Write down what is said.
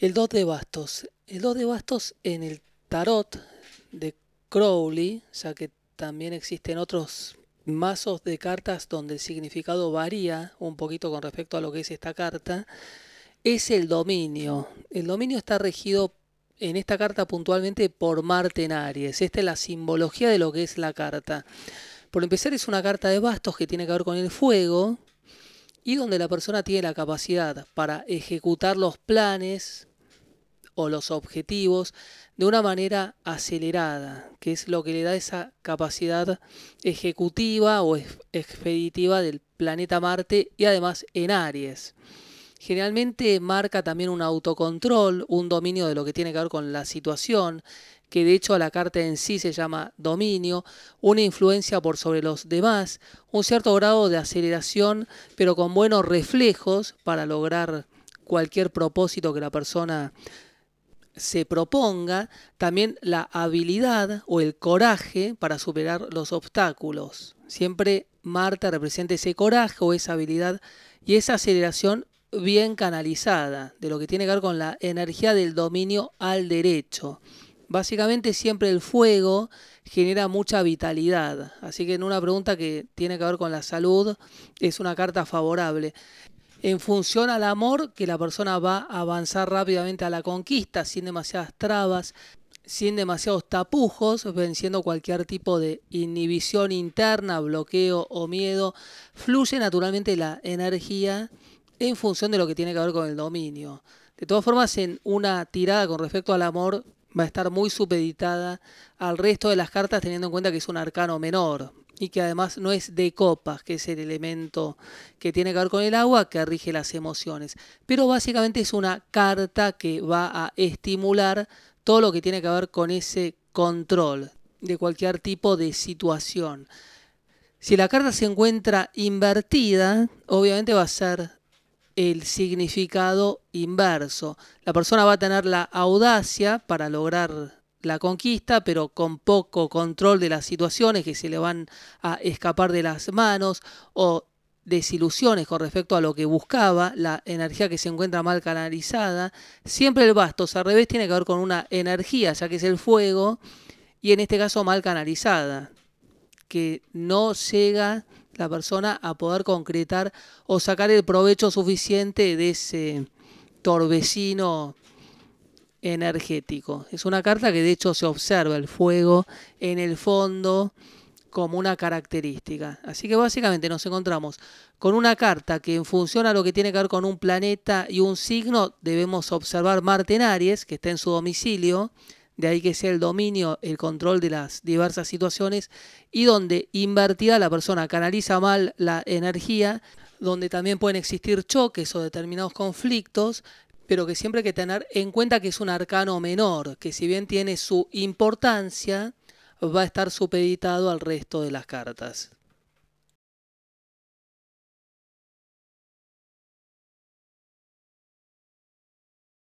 El 2 de bastos. El 2 de bastos en el tarot de Crowley, ya que también existen otros mazos de cartas donde el significado varía un poquito con respecto a lo que es esta carta, es el dominio. El dominio está regido en esta carta puntualmente por Marte en Aries. Esta es la simbología de lo que es la carta. Por empezar, es una carta de bastos que tiene que ver con el fuego y donde la persona tiene la capacidad para ejecutar los planes, los objetivos de una manera acelerada, que es lo que le da esa capacidad ejecutiva o expeditiva del planeta Marte y además en Aries. Generalmente marca también un autocontrol, un dominio de lo que tiene que ver con la situación, que de hecho a la carta en sí se llama dominio, una influencia por sobre los demás, un cierto grado de aceleración, pero con buenos reflejos para lograr cualquier propósito que la persona se proponga también la habilidad o el coraje para superar los obstáculos. Siempre Marta representa ese coraje o esa habilidad y esa aceleración bien canalizada, de lo que tiene que ver con la energía del dominio al derecho. Básicamente siempre el fuego genera mucha vitalidad, así que en una pregunta que tiene que ver con la salud es una carta favorable en función al amor que la persona va a avanzar rápidamente a la conquista, sin demasiadas trabas, sin demasiados tapujos, venciendo cualquier tipo de inhibición interna, bloqueo o miedo, fluye naturalmente la energía en función de lo que tiene que ver con el dominio. De todas formas, en una tirada con respecto al amor va a estar muy supeditada al resto de las cartas teniendo en cuenta que es un arcano menor y que además no es de copas, que es el elemento que tiene que ver con el agua, que rige las emociones. Pero básicamente es una carta que va a estimular todo lo que tiene que ver con ese control de cualquier tipo de situación. Si la carta se encuentra invertida, obviamente va a ser el significado inverso. La persona va a tener la audacia para lograr la conquista, pero con poco control de las situaciones que se le van a escapar de las manos o desilusiones con respecto a lo que buscaba, la energía que se encuentra mal canalizada. Siempre el bastos al revés tiene que ver con una energía, ya que es el fuego, y en este caso mal canalizada, que no llega la persona a poder concretar o sacar el provecho suficiente de ese torvecino energético. Es una carta que de hecho se observa el fuego en el fondo como una característica. Así que básicamente nos encontramos con una carta que en función a lo que tiene que ver con un planeta y un signo, debemos observar Marte en Aries, que está en su domicilio, de ahí que sea el dominio, el control de las diversas situaciones, y donde invertida la persona canaliza mal la energía, donde también pueden existir choques o determinados conflictos, pero que siempre hay que tener en cuenta que es un arcano menor, que si bien tiene su importancia, va a estar supeditado al resto de las cartas.